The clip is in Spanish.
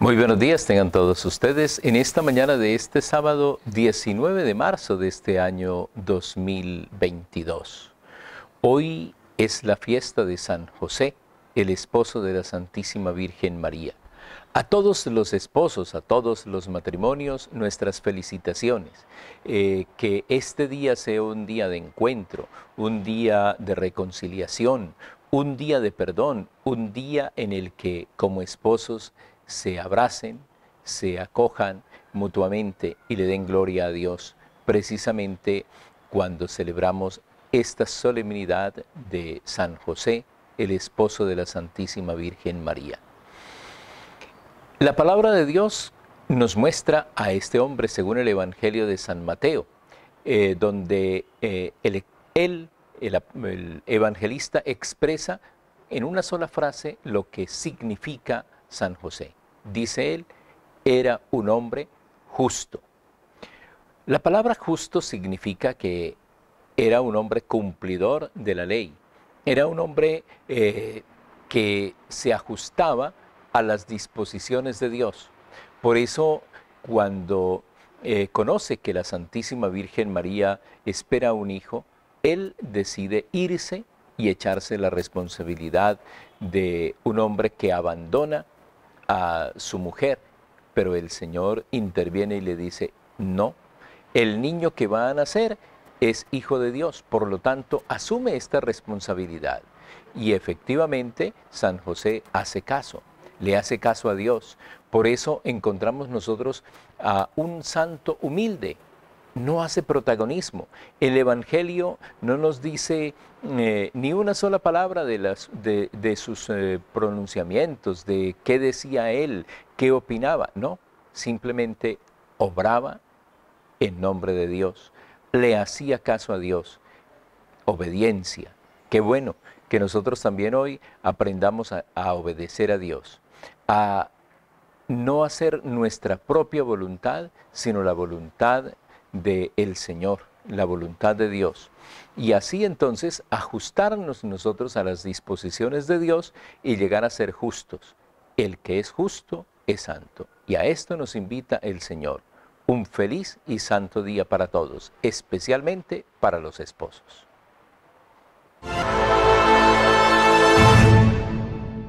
Muy buenos días tengan todos ustedes en esta mañana de este sábado 19 de marzo de este año 2022. Hoy es la fiesta de San José, el esposo de la Santísima Virgen María. A todos los esposos, a todos los matrimonios, nuestras felicitaciones. Eh, que este día sea un día de encuentro, un día de reconciliación, un día de perdón, un día en el que como esposos se abracen, se acojan mutuamente y le den gloria a Dios, precisamente cuando celebramos esta solemnidad de San José, el esposo de la Santísima Virgen María. La palabra de Dios nos muestra a este hombre según el Evangelio de San Mateo, eh, donde él, eh, el evangelista, expresa en una sola frase lo que significa San José dice él, era un hombre justo. La palabra justo significa que era un hombre cumplidor de la ley, era un hombre eh, que se ajustaba a las disposiciones de Dios. Por eso cuando eh, conoce que la Santísima Virgen María espera un hijo, él decide irse y echarse la responsabilidad de un hombre que abandona a su mujer, pero el Señor interviene y le dice, no, el niño que va a nacer es hijo de Dios, por lo tanto asume esta responsabilidad. Y efectivamente San José hace caso, le hace caso a Dios. Por eso encontramos nosotros a un santo humilde, no hace protagonismo. El Evangelio no nos dice eh, ni una sola palabra de, sus eh, pronunciamientos, de qué decía él, qué opinaba. No, simplemente obraba en nombre de Dios, le hacía caso a Dios, obediencia. Qué bueno que nosotros también hoy aprendamos a, a obedecer a Dios, a no hacer nuestra propia voluntad, sino la voluntad de el Señor, la voluntad de Dios. Y así entonces ajustarnos nosotros a las disposiciones de Dios y llegar a ser justos. El que es justo es santo. Y a esto nos invita el Señor. Un feliz y santo día para todos, especialmente para los esposos.